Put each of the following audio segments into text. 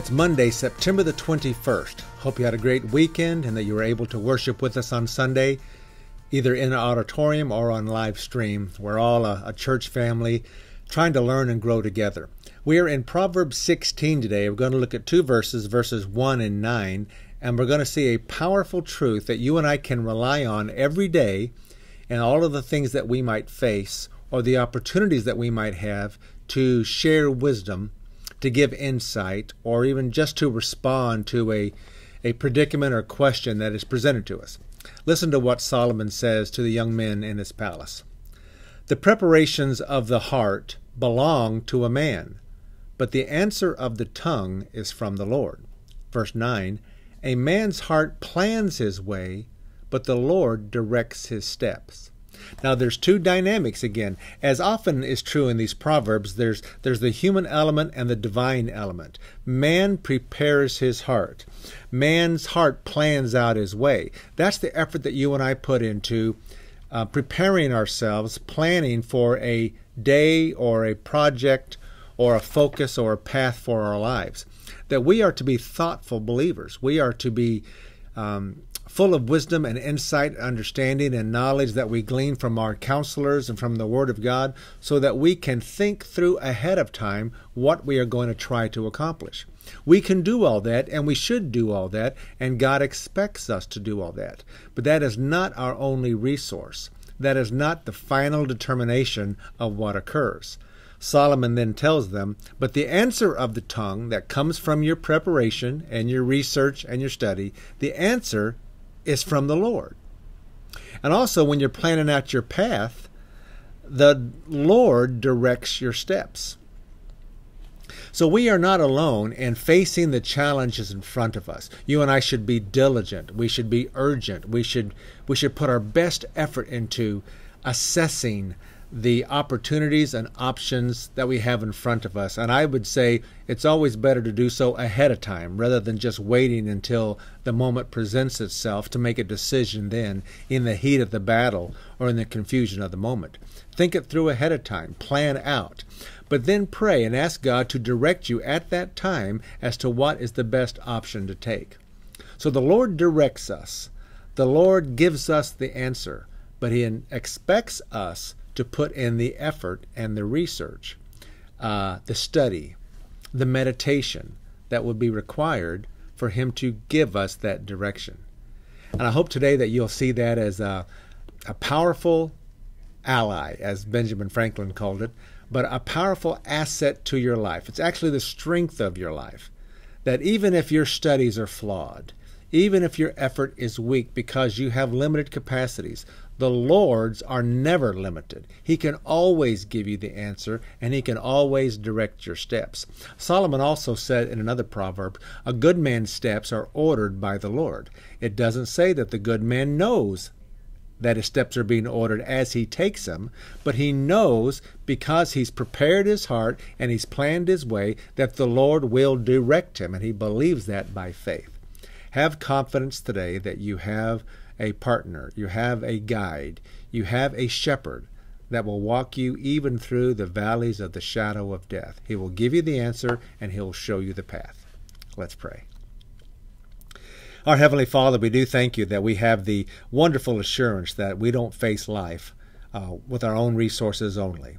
it's Monday, September the 21st. Hope you had a great weekend and that you were able to worship with us on Sunday, either in an auditorium or on live stream. We're all a, a church family trying to learn and grow together. We are in Proverbs 16 today. We're going to look at two verses, verses 1 and 9, and we're going to see a powerful truth that you and I can rely on every day and all of the things that we might face or the opportunities that we might have to share wisdom to give insight or even just to respond to a, a predicament or question that is presented to us. Listen to what Solomon says to the young men in his palace The preparations of the heart belong to a man, but the answer of the tongue is from the Lord. Verse 9 A man's heart plans his way, but the Lord directs his steps. Now there's two dynamics again. As often is true in these proverbs, there's there's the human element and the divine element. Man prepares his heart. Man's heart plans out his way. That's the effort that you and I put into uh, preparing ourselves, planning for a day or a project or a focus or a path for our lives. That we are to be thoughtful believers. We are to be um, full of wisdom and insight, understanding, and knowledge that we glean from our counselors and from the Word of God, so that we can think through ahead of time what we are going to try to accomplish. We can do all that, and we should do all that, and God expects us to do all that. But that is not our only resource. That is not the final determination of what occurs. Solomon then tells them, But the answer of the tongue that comes from your preparation and your research and your study, the answer is from the Lord. And also, when you're planning out your path, the Lord directs your steps. So we are not alone in facing the challenges in front of us. You and I should be diligent. We should be urgent. We should we should put our best effort into assessing the opportunities and options that we have in front of us. And I would say it's always better to do so ahead of time rather than just waiting until the moment presents itself to make a decision then in the heat of the battle or in the confusion of the moment. Think it through ahead of time, plan out. But then pray and ask God to direct you at that time as to what is the best option to take. So the Lord directs us. The Lord gives us the answer, but He expects us to put in the effort and the research, uh, the study, the meditation that would be required for Him to give us that direction. And I hope today that you'll see that as a, a powerful ally, as Benjamin Franklin called it, but a powerful asset to your life. It's actually the strength of your life. That even if your studies are flawed, even if your effort is weak because you have limited capacities. The Lord's are never limited. He can always give you the answer and He can always direct your steps. Solomon also said in another proverb, A good man's steps are ordered by the Lord. It doesn't say that the good man knows that his steps are being ordered as he takes them, but he knows because he's prepared his heart and he's planned his way that the Lord will direct him, and he believes that by faith. Have confidence today that you have a partner, you have a guide, you have a shepherd that will walk you even through the valleys of the shadow of death. He will give you the answer and he'll show you the path. Let's pray. Our Heavenly Father, we do thank you that we have the wonderful assurance that we don't face life uh, with our own resources only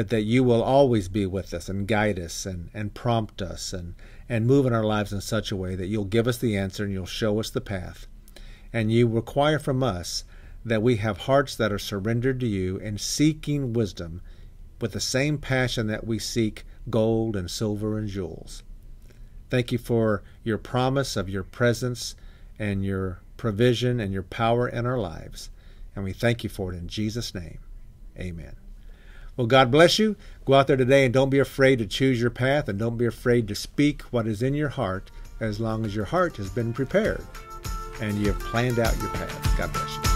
but that you will always be with us and guide us and, and prompt us and, and move in our lives in such a way that you'll give us the answer and you'll show us the path. And you require from us that we have hearts that are surrendered to you and seeking wisdom with the same passion that we seek gold and silver and jewels. Thank you for your promise of your presence and your provision and your power in our lives. And we thank you for it in Jesus' name. Amen. Well, God bless you. Go out there today and don't be afraid to choose your path and don't be afraid to speak what is in your heart as long as your heart has been prepared and you have planned out your path. God bless you.